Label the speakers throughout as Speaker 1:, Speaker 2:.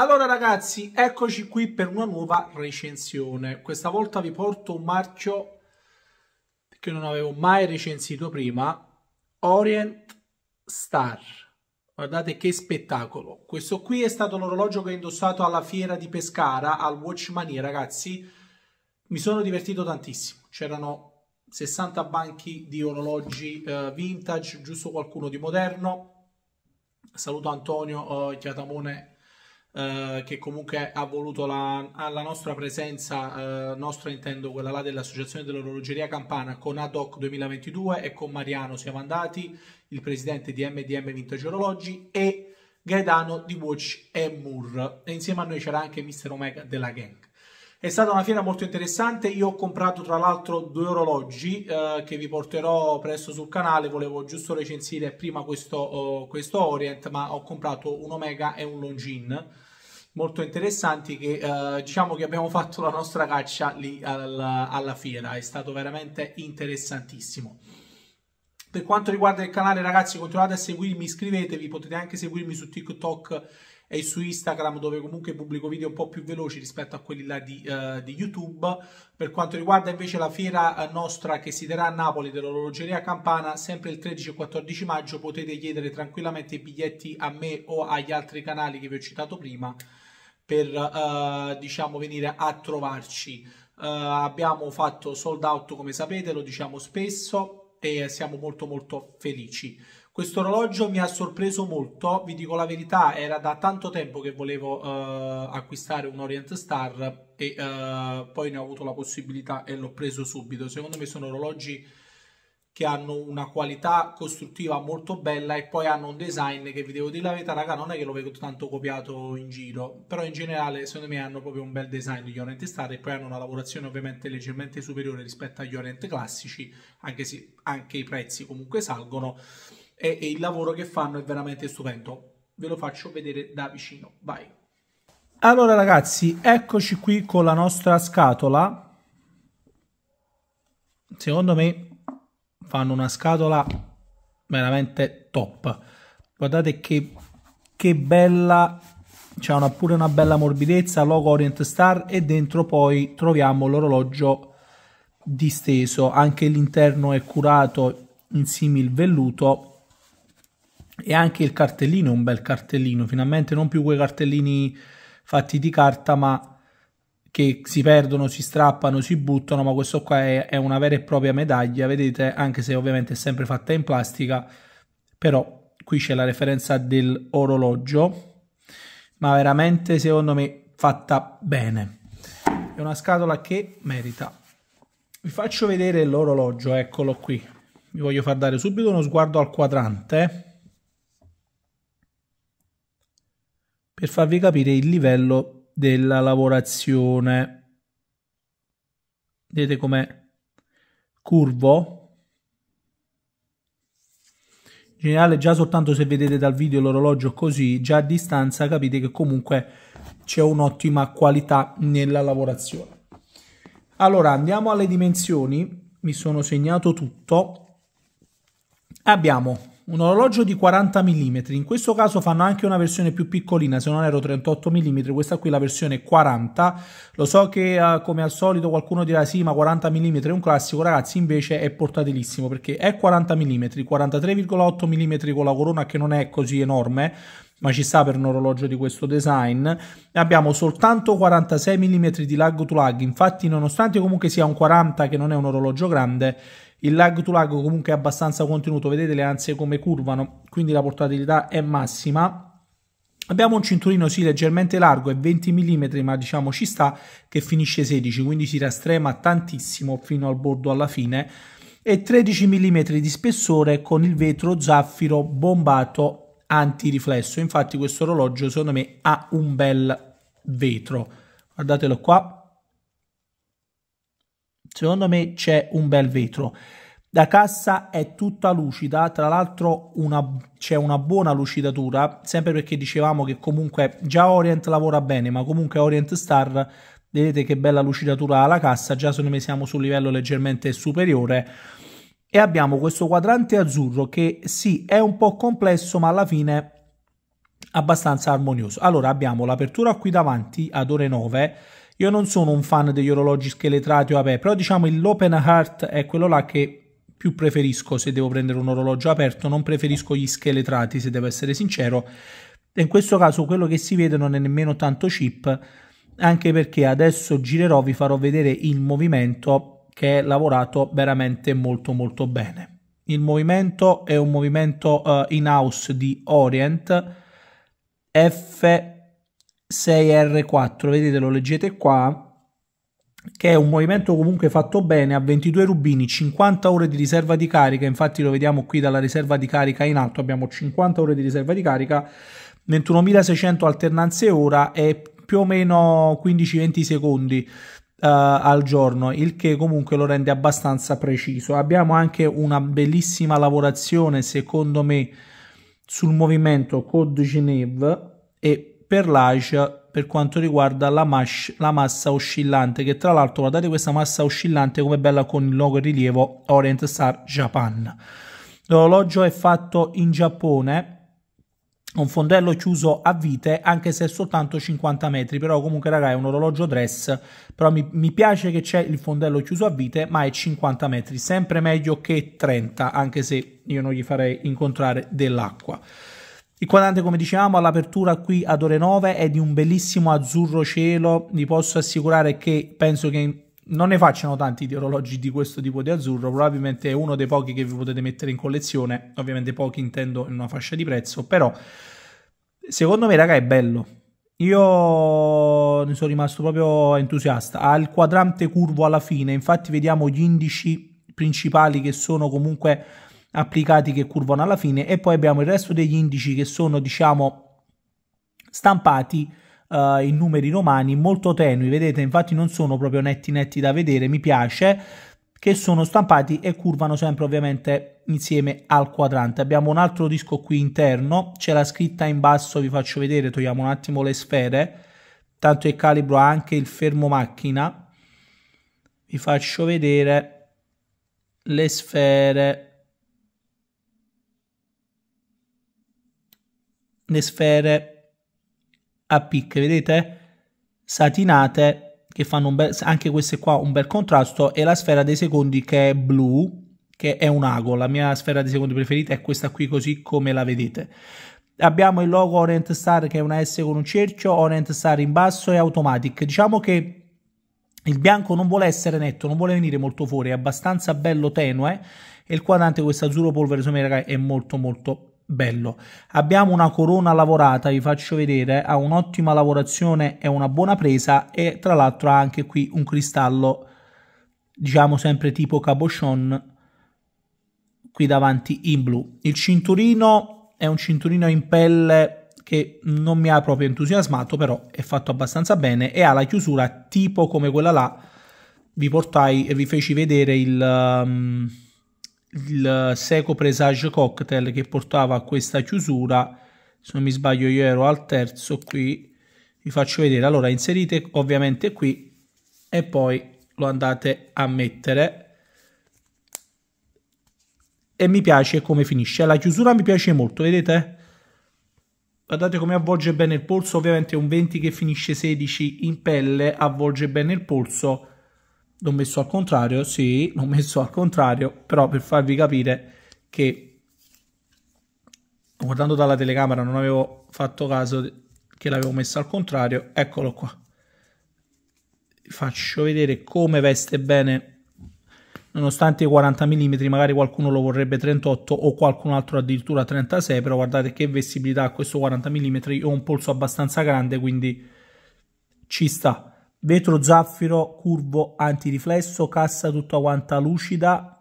Speaker 1: Allora ragazzi, eccoci qui per una nuova recensione. Questa volta vi porto un marchio che non avevo mai recensito prima, Orient Star. Guardate che spettacolo. Questo qui è stato l'orologio che ho indossato alla fiera di Pescara, al Watchmania ragazzi. Mi sono divertito tantissimo. C'erano 60 banchi di orologi eh, vintage, giusto qualcuno di moderno. Saluto Antonio eh, Chiatamone eh, che comunque ha voluto la, alla nostra presenza, eh, nostra intendo quella là dell'Associazione dell'Orologeria Campana, con ADOC 2022 e con Mariano siamo andati, il presidente di MDM Vintage Orologi e Gaetano di Watch e Moore. E insieme a noi c'era anche Mr. Omega della Gang. È stata una fiera molto interessante, io ho comprato tra l'altro due orologi eh, che vi porterò presto sul canale, volevo giusto recensire prima questo, oh, questo Orient, ma ho comprato un Omega e un Longin molto interessanti che eh, diciamo che abbiamo fatto la nostra caccia lì alla, alla fiera, è stato veramente interessantissimo. Per quanto riguarda il canale ragazzi continuate a seguirmi, iscrivetevi, potete anche seguirmi su TikTok e su Instagram dove comunque pubblico video un po' più veloci rispetto a quelli là di, uh, di YouTube. Per quanto riguarda invece la fiera eh, nostra che si terrà a Napoli dell'orologeria Campana, sempre il 13 e 14 maggio potete chiedere tranquillamente i biglietti a me o agli altri canali che vi ho citato prima per uh, diciamo venire a trovarci. Uh, abbiamo fatto sold out come sapete, lo diciamo spesso e siamo molto molto felici. Questo orologio mi ha sorpreso molto, vi dico la verità, era da tanto tempo che volevo eh, acquistare un Orient Star e eh, poi ne ho avuto la possibilità e l'ho preso subito. Secondo me sono orologi che hanno una qualità costruttiva molto bella e poi hanno un design che vi devo dire la verità, raga, non è che lo vedo tanto copiato in giro, però in generale secondo me hanno proprio un bel design gli Orient Star e poi hanno una lavorazione ovviamente leggermente superiore rispetto agli Orient classici, anche se anche i prezzi comunque salgono e, e il lavoro che fanno è veramente stupendo. Ve lo faccio vedere da vicino. Vai. Allora ragazzi, eccoci qui con la nostra scatola. Secondo me fanno una scatola veramente top. Guardate che, che bella, c'è una, pure una bella morbidezza, logo Orient Star e dentro poi troviamo l'orologio disteso. Anche l'interno è curato in simil velluto e anche il cartellino è un bel cartellino, finalmente non più quei cartellini fatti di carta, ma che si perdono, si strappano, si buttano, ma questo qua è, è una vera e propria medaglia, vedete, anche se ovviamente è sempre fatta in plastica, però qui c'è la referenza dell'orologio, ma veramente secondo me fatta bene. È una scatola che merita. Vi faccio vedere l'orologio, eccolo qui. Vi voglio far dare subito uno sguardo al quadrante. per farvi capire il livello della lavorazione. Vedete com'è curvo? In generale già soltanto se vedete dal video l'orologio così, già a distanza capite che comunque c'è un'ottima qualità nella lavorazione. Allora andiamo alle dimensioni, mi sono segnato tutto. Abbiamo un orologio di 40 mm, in questo caso fanno anche una versione più piccolina, se non ero 38 mm, questa qui è la versione 40, lo so che uh, come al solito qualcuno dirà sì ma 40 mm è un classico, ragazzi invece è portatilissimo perché è 40 mm, 43,8 mm con la corona che non è così enorme, ma ci sta per un orologio di questo design. Abbiamo soltanto 46 mm di lag to lag, infatti nonostante comunque sia un 40 che non è un orologio grande, il lag to lag comunque è abbastanza contenuto, vedete le ansie come curvano, quindi la portabilità è massima. Abbiamo un cinturino sì leggermente largo, è 20 mm ma diciamo ci sta, che finisce 16, quindi si rastrema tantissimo fino al bordo alla fine e 13 mm di spessore con il vetro zaffiro bombato antiriflesso. Infatti questo orologio secondo me ha un bel vetro. Guardatelo qua. Secondo me c'è un bel vetro. La cassa è tutta lucida, tra l'altro c'è una buona lucidatura, sempre perché dicevamo che comunque già Orient lavora bene, ma comunque Orient Star, vedete che bella lucidatura ha la cassa, già secondo me siamo su un livello leggermente superiore e abbiamo questo quadrante azzurro che sì è un po' complesso ma alla fine abbastanza armonioso. Allora abbiamo l'apertura qui davanti ad ore 9. Io non sono un fan degli orologi scheletrati o vabbè, però diciamo l'open heart è quello là che più preferisco se devo prendere un orologio aperto, non preferisco gli scheletrati se devo essere sincero. In questo caso quello che si vede non è nemmeno tanto chip, anche perché adesso girerò, vi farò vedere il movimento che è lavorato veramente molto molto bene. Il movimento è un movimento uh, eh, in house di Orient F6R4, vedete lo leggete qua, che è un movimento comunque fatto bene a 22 rubini, 50 ore di riserva di carica, infatti lo vediamo qui dalla riserva di carica in alto, abbiamo 50 ore di riserva di carica, 21.600 alternanze ora e più o meno 15-20 secondi eh, al giorno, il che comunque lo rende abbastanza preciso. Abbiamo anche una bellissima lavorazione, secondo me, sul movimento Code Genève e per l'Age per quanto riguarda la, mash, la, massa oscillante, che tra l'altro guardate questa massa oscillante come bella con il logo in rilievo Orient Star Japan. L'orologio è fatto in Giappone un fondello chiuso a vite anche se è soltanto 50 metri però comunque raga è un orologio dress però mi, mi, piace che c'è il fondello chiuso a vite ma è 50 metri sempre meglio che 30 anche se io non gli farei incontrare dell'acqua il quadrante come dicevamo all'apertura qui ad ore 9 è di un bellissimo azzurro cielo vi posso assicurare che penso che non ne facciano tanti di orologi di questo tipo di azzurro, probabilmente è uno dei pochi che vi potete mettere in collezione, ovviamente pochi intendo in una fascia di prezzo, però secondo me raga è bello. Io ne sono rimasto proprio entusiasta. Ha il quadrante curvo alla fine, infatti vediamo gli indici principali che sono comunque applicati che curvano alla fine e poi abbiamo il resto degli indici che sono diciamo stampati uh, in numeri romani molto tenui, vedete infatti non sono proprio netti netti da vedere, mi piace, che sono stampati e curvano sempre ovviamente insieme al quadrante. Abbiamo un altro disco qui interno, c'è la scritta in basso, vi faccio vedere, togliamo un attimo le sfere, tanto il calibro ha anche il fermo macchina, vi faccio vedere le sfere le sfere a picche, vedete? Satinate che fanno bel, anche queste qua un bel contrasto e la sfera dei secondi che è blu, che è un ago. La mia sfera dei secondi preferita è questa qui così come la vedete. Abbiamo il logo Orient Star che è una S con un cerchio, Orient Star in basso e Automatic. Diciamo che il bianco non vuole essere netto, non vuole venire molto fuori, è abbastanza bello tenue e il quadrante questo azzurro polvere, insomma, ragazzi, è molto molto bello. Abbiamo una corona lavorata, vi faccio vedere, ha un'ottima lavorazione e una buona presa e tra l'altro ha anche qui un cristallo, diciamo sempre tipo cabochon, qui davanti in blu. Il cinturino è un cinturino in pelle che non mi ha proprio entusiasmato, però è fatto abbastanza bene e ha la chiusura tipo come quella là. Vi portai e vi feci vedere il... Um, il Seco Presage Cocktail che portava a questa chiusura se non mi sbaglio io ero al terzo qui vi faccio vedere allora inserite ovviamente qui e poi lo andate a mettere e mi piace come finisce la chiusura mi piace molto vedete guardate come avvolge bene il polso ovviamente un 20 che finisce 16 in pelle avvolge bene il polso l'ho messo al contrario, sì, l'ho messo al contrario, però per farvi capire che guardando dalla telecamera non avevo fatto caso che l'avevo messo al contrario, eccolo qua. Vi faccio vedere come veste bene nonostante i 40 mm magari qualcuno lo vorrebbe 38 o qualcun altro addirittura 36 però guardate che vestibilità ha questo 40 mm io ho un polso abbastanza grande quindi ci sta vetro zaffiro curvo antiriflesso, cassa tutta quanta lucida,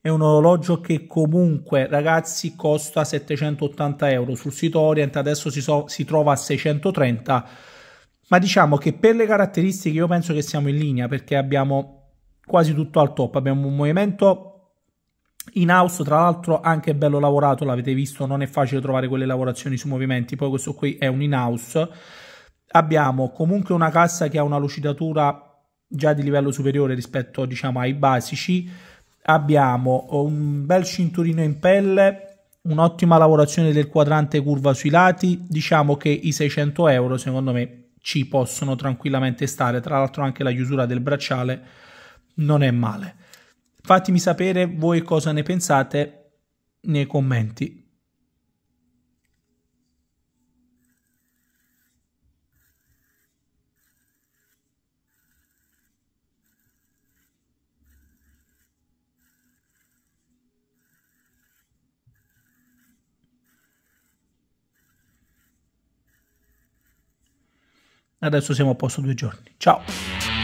Speaker 1: è un orologio che comunque ragazzi costa 780 euro, sul sito Orient adesso si, so, si trova a 630, ma diciamo che per le caratteristiche io penso che siamo in linea perché abbiamo quasi tutto al top, abbiamo un movimento in house tra l'altro anche bello lavorato, l'avete visto, non è facile trovare quelle lavorazioni su movimenti, poi questo qui è un in house abbiamo comunque una cassa che ha una lucidatura già di livello superiore rispetto diciamo, ai basici abbiamo un bel cinturino in pelle un'ottima lavorazione del quadrante curva sui lati diciamo che i 600 euro secondo me ci possono tranquillamente stare tra l'altro anche la chiusura del bracciale non è male fatemi sapere voi cosa ne pensate nei commenti Adesso siamo a posto due giorni. Ciao!